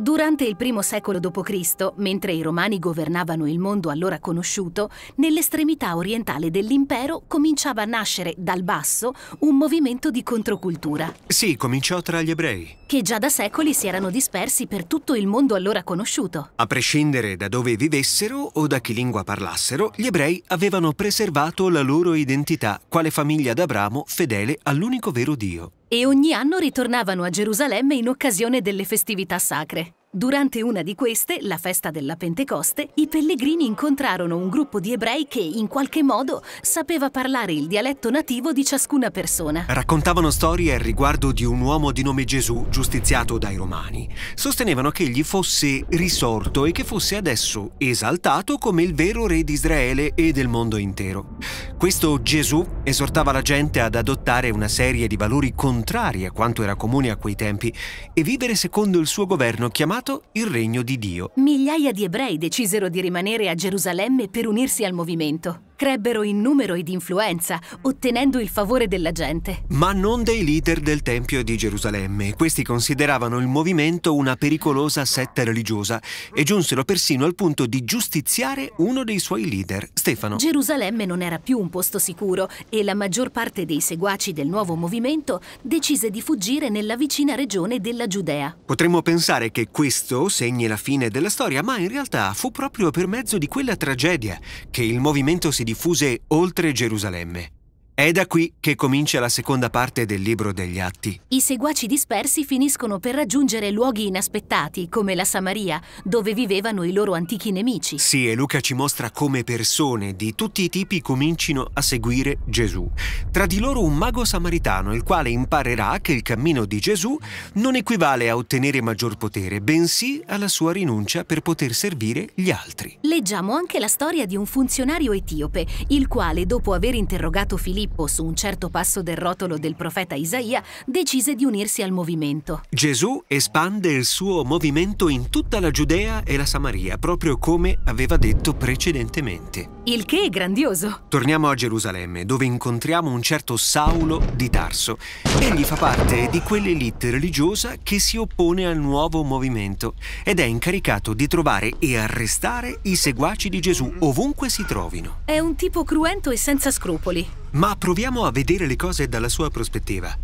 Durante il primo secolo d.C., mentre i romani governavano il mondo allora conosciuto, nell'estremità orientale dell'impero cominciava a nascere dal basso un movimento di controcultura. Sì, cominciò tra gli ebrei. Che già da secoli si erano dispersi per tutto il mondo allora conosciuto. A prescindere da dove vivessero o da che lingua parlassero, gli ebrei avevano preservato la loro identità quale famiglia d'Abramo fedele all'unico vero Dio e ogni anno ritornavano a Gerusalemme in occasione delle festività sacre. Durante una di queste, la festa della Pentecoste, i pellegrini incontrarono un gruppo di ebrei che, in qualche modo, sapeva parlare il dialetto nativo di ciascuna persona. Raccontavano storie al riguardo di un uomo di nome Gesù giustiziato dai romani. Sostenevano che egli fosse risorto e che fosse adesso esaltato come il vero re di Israele e del mondo intero. Questo Gesù esortava la gente ad adottare una serie di valori contrari a quanto era comune a quei tempi e vivere secondo il suo governo chiamato il Regno di Dio. Migliaia di ebrei decisero di rimanere a Gerusalemme per unirsi al movimento crebbero in numero ed influenza, ottenendo il favore della gente. Ma non dei leader del Tempio di Gerusalemme. Questi consideravano il movimento una pericolosa setta religiosa e giunsero persino al punto di giustiziare uno dei suoi leader, Stefano. Gerusalemme non era più un posto sicuro e la maggior parte dei seguaci del nuovo movimento decise di fuggire nella vicina regione della Giudea. Potremmo pensare che questo segni la fine della storia, ma in realtà fu proprio per mezzo di quella tragedia che il movimento si diffuse oltre Gerusalemme. È da qui che comincia la seconda parte del libro degli Atti. I seguaci dispersi finiscono per raggiungere luoghi inaspettati, come la Samaria, dove vivevano i loro antichi nemici. Sì, e Luca ci mostra come persone di tutti i tipi comincino a seguire Gesù. Tra di loro un mago samaritano, il quale imparerà che il cammino di Gesù non equivale a ottenere maggior potere, bensì alla sua rinuncia per poter servire gli altri. Leggiamo anche la storia di un funzionario etiope, il quale, dopo aver interrogato Filippo, Filippo, su un certo passo del rotolo del profeta Isaia, decise di unirsi al movimento. Gesù espande il suo movimento in tutta la Giudea e la Samaria, proprio come aveva detto precedentemente. Il che è grandioso! Torniamo a Gerusalemme, dove incontriamo un certo Saulo di Tarso. Egli fa parte di quell'elite religiosa che si oppone al nuovo movimento ed è incaricato di trovare e arrestare i seguaci di Gesù ovunque si trovino. È un tipo cruento e senza scrupoli. Ma proviamo a vedere le cose dalla sua prospettiva.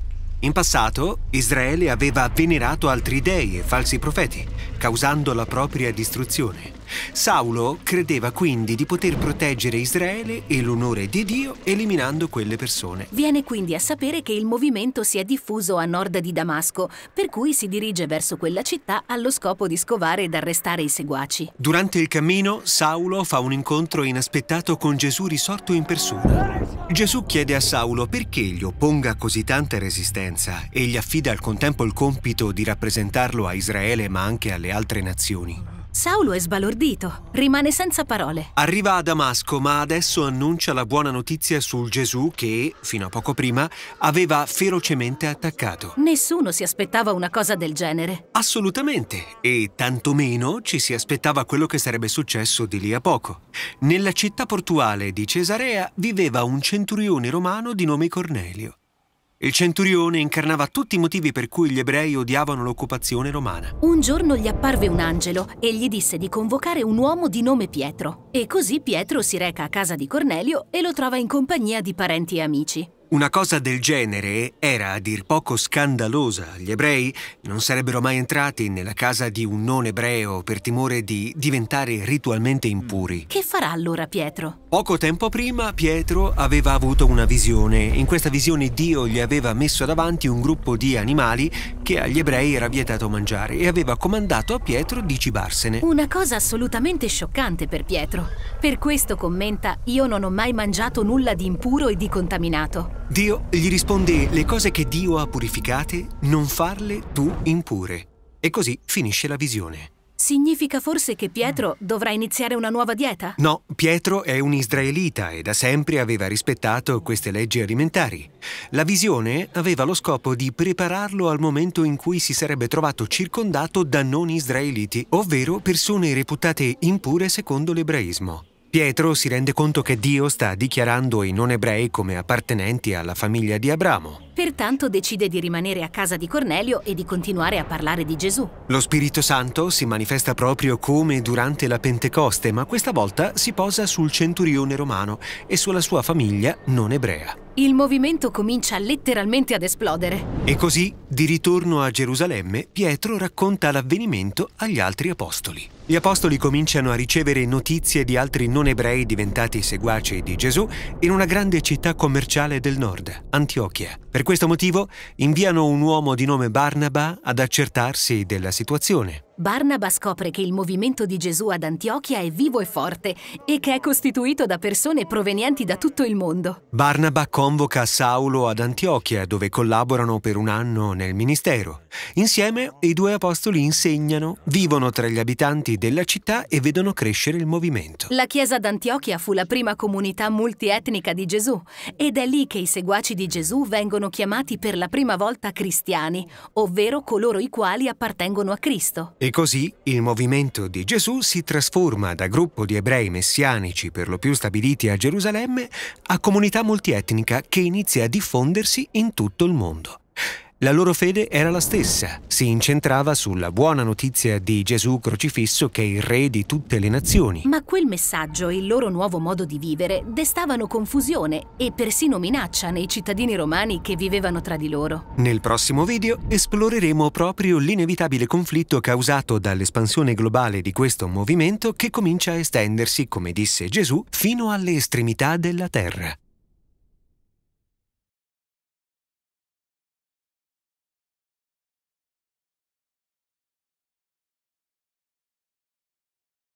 In passato, Israele aveva venerato altri dei e falsi profeti, causando la propria distruzione. Saulo credeva quindi di poter proteggere Israele e l'onore di Dio eliminando quelle persone. Viene quindi a sapere che il movimento si è diffuso a nord di Damasco, per cui si dirige verso quella città allo scopo di scovare ed arrestare i seguaci. Durante il cammino, Saulo fa un incontro inaspettato con Gesù risorto in persona. Gesù chiede a Saulo perché gli opponga così tanta resistenza e gli affida al contempo il compito di rappresentarlo a Israele ma anche alle altre nazioni. Saulo è sbalordito, rimane senza parole. Arriva a Damasco, ma adesso annuncia la buona notizia sul Gesù che, fino a poco prima, aveva ferocemente attaccato. Nessuno si aspettava una cosa del genere. Assolutamente, e tantomeno ci si aspettava quello che sarebbe successo di lì a poco. Nella città portuale di Cesarea viveva un centurione romano di nome Cornelio. Il centurione incarnava tutti i motivi per cui gli ebrei odiavano l'occupazione romana. Un giorno gli apparve un angelo e gli disse di convocare un uomo di nome Pietro. E così Pietro si reca a casa di Cornelio e lo trova in compagnia di parenti e amici. Una cosa del genere era a dir poco scandalosa. Gli ebrei non sarebbero mai entrati nella casa di un non ebreo per timore di diventare ritualmente impuri. Che farà allora Pietro? Poco tempo prima Pietro aveva avuto una visione. In questa visione Dio gli aveva messo davanti un gruppo di animali che agli ebrei era vietato mangiare e aveva comandato a Pietro di cibarsene. Una cosa assolutamente scioccante per Pietro. Per questo commenta, io non ho mai mangiato nulla di impuro e di contaminato. Dio gli risponde, le cose che Dio ha purificate, non farle tu impure. E così finisce la visione. Significa forse che Pietro dovrà iniziare una nuova dieta? No, Pietro è un israelita e da sempre aveva rispettato queste leggi alimentari. La visione aveva lo scopo di prepararlo al momento in cui si sarebbe trovato circondato da non israeliti, ovvero persone reputate impure secondo l'ebraismo. Pietro si rende conto che Dio sta dichiarando i non ebrei come appartenenti alla famiglia di Abramo. Pertanto decide di rimanere a casa di Cornelio e di continuare a parlare di Gesù. Lo Spirito Santo si manifesta proprio come durante la Pentecoste, ma questa volta si posa sul centurione romano e sulla sua famiglia non ebrea. Il movimento comincia letteralmente ad esplodere. E così, di ritorno a Gerusalemme, Pietro racconta l'avvenimento agli altri apostoli. Gli apostoli cominciano a ricevere notizie di altri non ebrei diventati seguaci di Gesù in una grande città commerciale del nord, Antiochia. Per questo motivo inviano un uomo di nome Barnaba ad accertarsi della situazione. Barnaba scopre che il movimento di Gesù ad Antiochia è vivo e forte e che è costituito da persone provenienti da tutto il mondo. Barnaba convoca Saulo ad Antiochia dove collaborano per un anno nel ministero. Insieme i due apostoli insegnano, vivono tra gli abitanti della città e vedono crescere il movimento. La chiesa d'Antiochia fu la prima comunità multietnica di Gesù ed è lì che i seguaci di Gesù vengono chiamati per la prima volta cristiani, ovvero coloro i quali appartengono a Cristo. E così il movimento di Gesù si trasforma da gruppo di ebrei messianici per lo più stabiliti a Gerusalemme a comunità multietnica che inizia a diffondersi in tutto il mondo. La loro fede era la stessa, si incentrava sulla buona notizia di Gesù crocifisso che è il re di tutte le nazioni. Ma quel messaggio e il loro nuovo modo di vivere destavano confusione e persino minaccia nei cittadini romani che vivevano tra di loro. Nel prossimo video esploreremo proprio l'inevitabile conflitto causato dall'espansione globale di questo movimento che comincia a estendersi, come disse Gesù, fino alle estremità della terra.